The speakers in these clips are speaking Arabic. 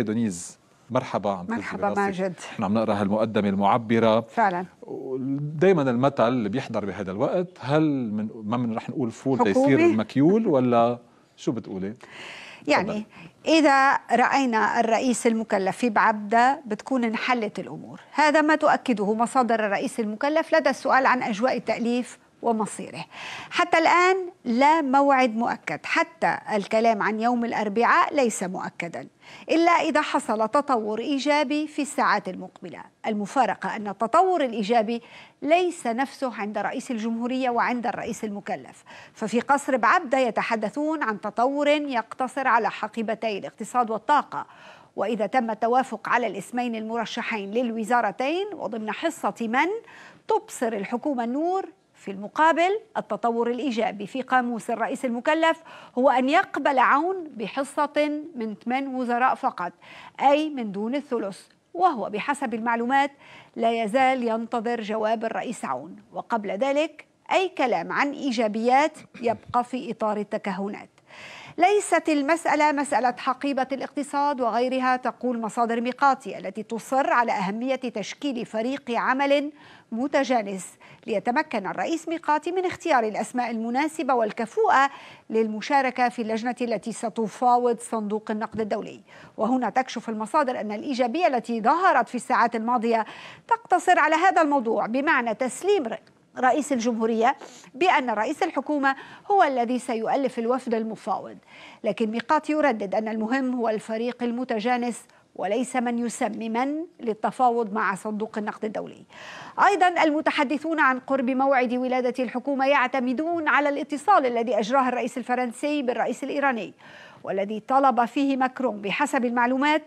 دونيز مرحبا عم مرحبا ماجد نحن عم نقرا هالمقدمه المعبره فعلا دائما المثل اللي بيحضر بهذا الوقت هل من ما من رح نقول فول ليصير المكيول ولا شو بتقولي؟ يعني إذا رأينا الرئيس المكلف في بعبدة بتكون انحلت الأمور هذا ما تؤكده مصادر الرئيس المكلف لدى السؤال عن أجواء التأليف ومصيره حتى الآن لا موعد مؤكد حتى الكلام عن يوم الأربعاء ليس مؤكدا إلا إذا حصل تطور إيجابي في الساعات المقبلة المفارقة أن التطور الإيجابي ليس نفسه عند رئيس الجمهورية وعند الرئيس المكلف ففي قصر بعبدة يتحدثون عن تطور يقتصر على حقيبتي الاقتصاد والطاقة وإذا تم التوافق على الاسمين المرشحين للوزارتين وضمن حصة من تبصر الحكومة النور في المقابل التطور الإيجابي في قاموس الرئيس المكلف هو أن يقبل عون بحصة من ثمان وزراء فقط أي من دون الثلث وهو بحسب المعلومات لا يزال ينتظر جواب الرئيس عون وقبل ذلك أي كلام عن إيجابيات يبقى في إطار التكهنات ليست المسألة مسألة حقيبة الاقتصاد وغيرها تقول مصادر ميقاتي التي تصر على أهمية تشكيل فريق عمل متجانس ليتمكن الرئيس ميقاتي من اختيار الأسماء المناسبة والكفوءة للمشاركة في اللجنة التي ستفاوض صندوق النقد الدولي وهنا تكشف المصادر أن الإيجابية التي ظهرت في الساعات الماضية تقتصر على هذا الموضوع بمعنى تسليم رئيس الجمهورية بأن رئيس الحكومة هو الذي سيؤلف الوفد المفاوض لكن ميقات يردد أن المهم هو الفريق المتجانس وليس من يسمي من للتفاوض مع صندوق النقد الدولي أيضا المتحدثون عن قرب موعد ولادة الحكومة يعتمدون على الاتصال الذي أجراه الرئيس الفرنسي بالرئيس الإيراني والذي طلب فيه مكرون بحسب المعلومات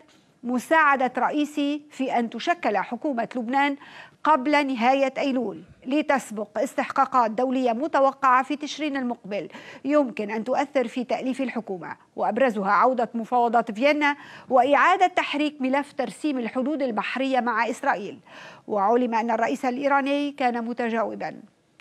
مساعدة رئيسي في أن تشكل حكومة لبنان قبل نهاية أيلول لتسبق استحقاقات دولية متوقعة في تشرين المقبل يمكن أن تؤثر في تأليف الحكومة وأبرزها عودة مفاوضات فيينا وإعادة تحريك ملف ترسيم الحدود البحرية مع إسرائيل وعلم أن الرئيس الإيراني كان متجاوباً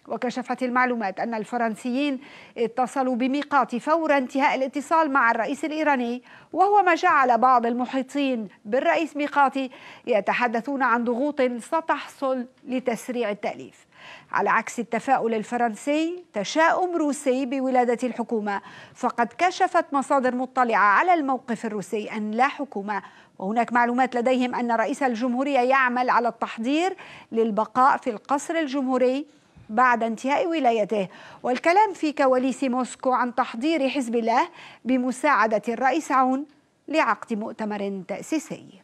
وكشفت المعلومات أن الفرنسيين اتصلوا بميقاتي فور انتهاء الاتصال مع الرئيس الإيراني وهو ما جعل بعض المحيطين بالرئيس ميقاتي يتحدثون عن ضغوط ستحصل لتسريع التأليف على عكس التفاؤل الفرنسي تشاؤم روسي بولادة الحكومة فقد كشفت مصادر مطلعة على الموقف الروسي أن لا حكومة وهناك معلومات لديهم أن رئيس الجمهورية يعمل على التحضير للبقاء في القصر الجمهوري بعد انتهاء ولايته والكلام في كواليس موسكو عن تحضير حزب الله بمساعدة الرئيس عون لعقد مؤتمر تأسيسي